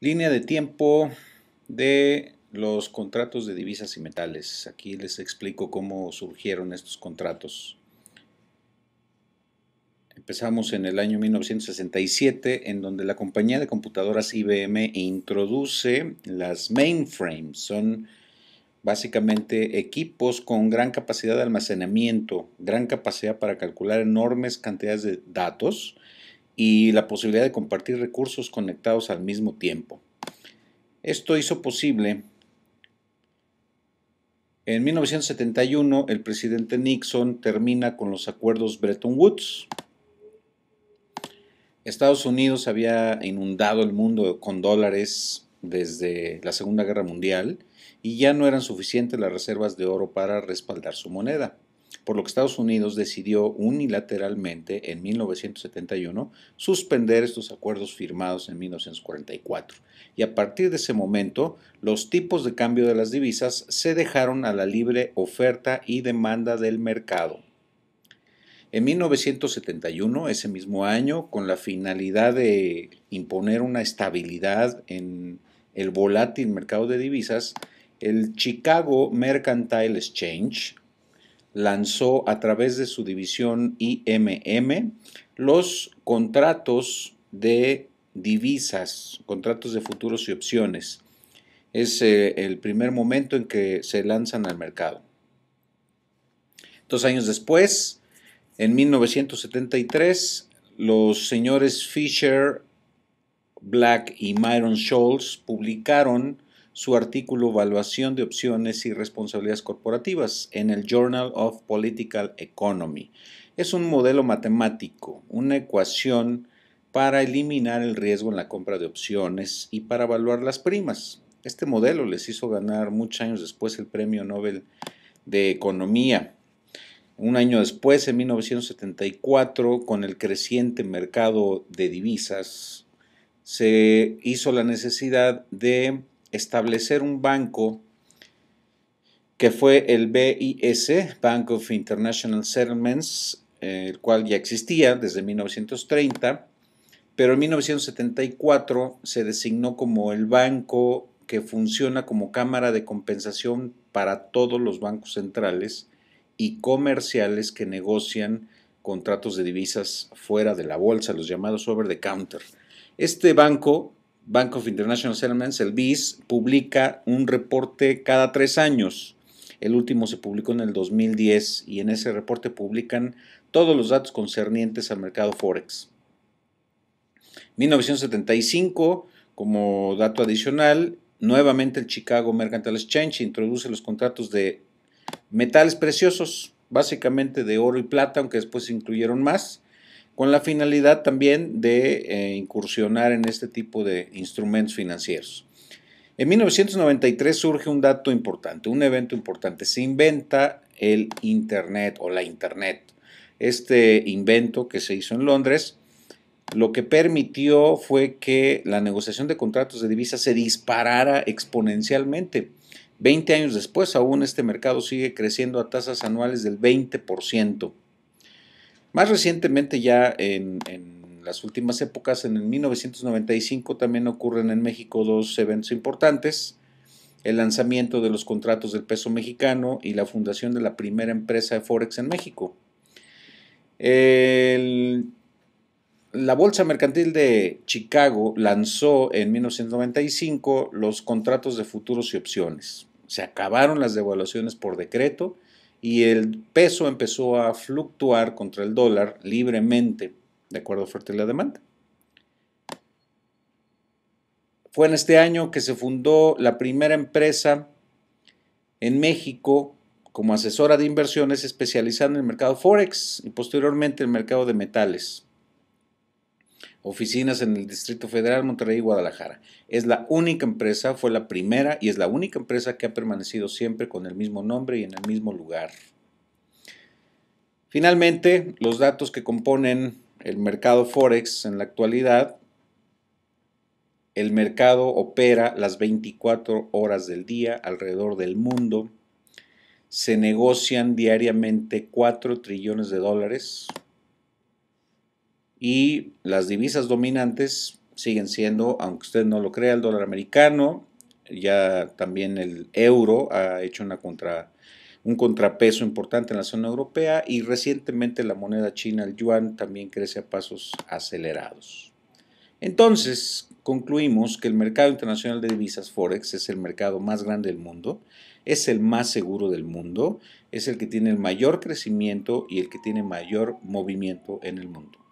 Línea de tiempo de los contratos de divisas y metales. Aquí les explico cómo surgieron estos contratos. Empezamos en el año 1967, en donde la compañía de computadoras IBM introduce las mainframes. Son básicamente equipos con gran capacidad de almacenamiento, gran capacidad para calcular enormes cantidades de datos y la posibilidad de compartir recursos conectados al mismo tiempo. Esto hizo posible en 1971 el presidente Nixon termina con los acuerdos Bretton Woods. Estados Unidos había inundado el mundo con dólares desde la Segunda Guerra Mundial y ya no eran suficientes las reservas de oro para respaldar su moneda por lo que Estados Unidos decidió unilateralmente en 1971 suspender estos acuerdos firmados en 1944. Y a partir de ese momento, los tipos de cambio de las divisas se dejaron a la libre oferta y demanda del mercado. En 1971, ese mismo año, con la finalidad de imponer una estabilidad en el volátil mercado de divisas, el Chicago Mercantile Exchange, lanzó a través de su división IMM los contratos de divisas, contratos de futuros y opciones. Es eh, el primer momento en que se lanzan al mercado. Dos años después, en 1973, los señores Fisher, Black y Myron Scholes publicaron su artículo Evaluación de opciones y responsabilidades corporativas en el Journal of Political Economy. Es un modelo matemático, una ecuación para eliminar el riesgo en la compra de opciones y para evaluar las primas. Este modelo les hizo ganar muchos años después el Premio Nobel de Economía. Un año después, en 1974, con el creciente mercado de divisas, se hizo la necesidad de establecer un banco que fue el BIS, Bank of International Settlements, eh, el cual ya existía desde 1930, pero en 1974 se designó como el banco que funciona como cámara de compensación para todos los bancos centrales y comerciales que negocian contratos de divisas fuera de la bolsa, los llamados over the counter. Este banco Bank of International Settlements, el BIS, publica un reporte cada tres años. El último se publicó en el 2010 y en ese reporte publican todos los datos concernientes al mercado Forex. 1975, como dato adicional, nuevamente el Chicago Mercantile Exchange introduce los contratos de metales preciosos, básicamente de oro y plata, aunque después se incluyeron más, con la finalidad también de eh, incursionar en este tipo de instrumentos financieros. En 1993 surge un dato importante, un evento importante. Se inventa el Internet o la Internet. Este invento que se hizo en Londres lo que permitió fue que la negociación de contratos de divisas se disparara exponencialmente. 20 años después, aún este mercado sigue creciendo a tasas anuales del 20%. Más recientemente ya en, las últimas épocas, en 1995 también ocurren en México dos eventos importantes, el lanzamiento de los contratos del peso mexicano y la fundación de la primera empresa de Forex en México. la Bolsa Mercantil de Chicago lanzó en 1995 los contratos de futuros y opciones. Se acabaron las devaluaciones por decreto y el peso empezó a fluctuar contra el dólar libremente, de acuerdo a la demanda. Fue en este año que se fundó la primera empresa en México como asesora de inversiones especializada en el mercado Forex y posteriormente en el mercado de metales oficinas en el Distrito Federal, Monterrey y Guadalajara. Es la única empresa, fue la primera y es la única empresa que ha permanecido siempre con el mismo nombre y en el mismo lugar. Finalmente, los datos que componen el mercado Forex en la actualidad. El mercado opera las 24 horas del día alrededor del mundo. Se negocian diariamente 4 trillones de dólares, y las divisas dominantes siguen siendo, aunque usted no lo crea, el dólar americano, ya también el euro ha hecho una contra, un contrapeso importante en la zona europea y recientemente la moneda china, el yuan, también crece a pasos acelerados. Entonces, concluimos que el mercado internacional de divisas Forex es el mercado más grande del mundo, es el más seguro del mundo, es el que tiene el mayor crecimiento y el que tiene mayor movimiento en el mundo.